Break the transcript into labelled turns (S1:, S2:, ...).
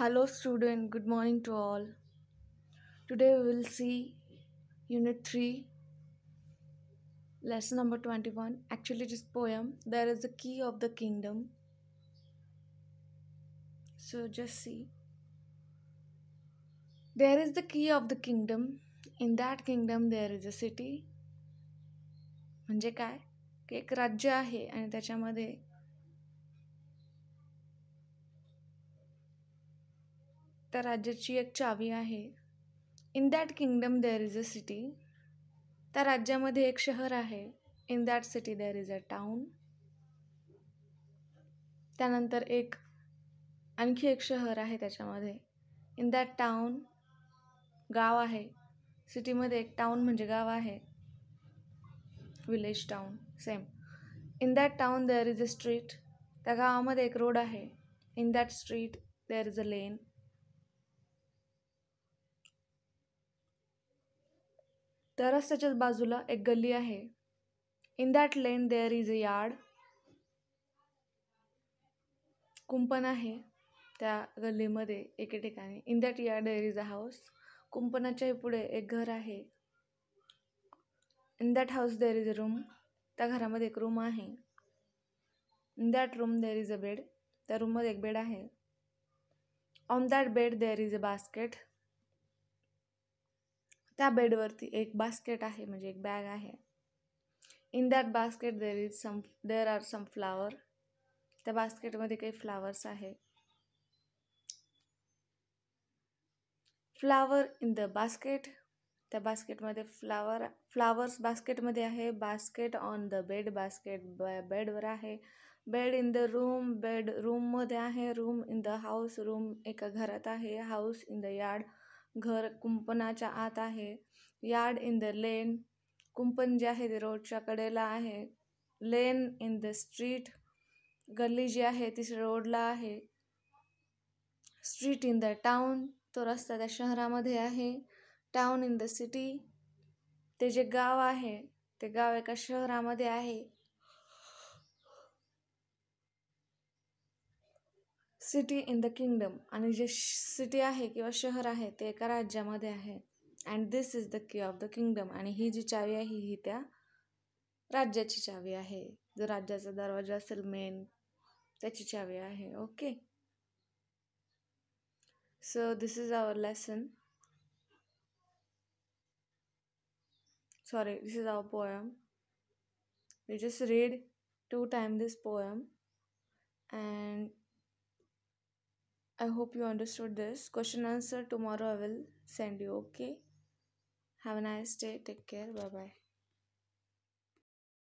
S1: Hello student, good morning to all. Today we will see unit 3 lesson number 21. Actually it is poem. There is a key of the kingdom. So just see. There is the key of the kingdom. In that kingdom there is a city. म्हणजे काय एक राज्य आहे आणि त्याच्यामध्ये त्या राज्याची एक चावी आहे in that kingdom there is a city त्या राज्यामध्ये एक शहर आहे in that city there is a town त्यानंतर एक आणखी एक शहर आहे त्याच्यामध्ये इन दॅट टाऊन गाव आहे सिटीमध्ये एक टाऊन म्हणजे गाव आहे village town same in that town there is a street त्या गावामध्ये एक रोड आहे in that street there is a lane त्या रस्त्याच्याच बाजूला एक गल्ली आहे in that lane there is a yard कुंपण आहे त्या गल्लीमध्ये एके ठिकाणी in that yard there is a house कुंपणाच्या पुढे एक घर आहे in that house there is a room त्या घरामध्ये एक रूम आहे in that room there is a bed त्या रूममध्ये एक बेड आहे on that bed there is a basket त्या बेडवरती एक बास्केट आहे म्हणजे एक बॅग आहे in that basket there is some there are some flower त्या बास्केटमध्ये काही फ्लावर्स आहे फ्लावर इन द बास्केट त्या बास्केटमध्ये फ्लावर फ्लावर्स बास्केटमध्ये आहे basket on the bed basket बेडवर आहे bed in the room bed रूममध्ये आहे room in the house room एका घरात आहे हाऊस इन द यार्ड घर कुंपणाच्या आत आहे यार्ड इन द लेन कुंपण जे आहे ते रोडच्या कडेला आहे लेन इन द स्ट्रीट गल्ली जी आहे ती रोडला आहे स्ट्रीट इन द टाउन तो रस्ता त्या शहरामध्ये आहे टाउन इन द सिटी ते जे गाव आहे ते गाव एका शहरामध्ये आहे सिटी इन द किंगडम आणि जे सिटी आहे किंवा शहर आहे ते एका राज्यामध्ये आहे and this is the key of the kingdom आणि ही जी चावी आहे ही त्या राज्याची चावी आहे जो राज्याचा दरवाजा असेल मेन त्याची चावी आहे okay so this is our lesson sorry this is our poem you just read two time this poem and I hope you understood this. Question answer tomorrow I will send you. Okay. Have a nice day. Take care. Bye bye.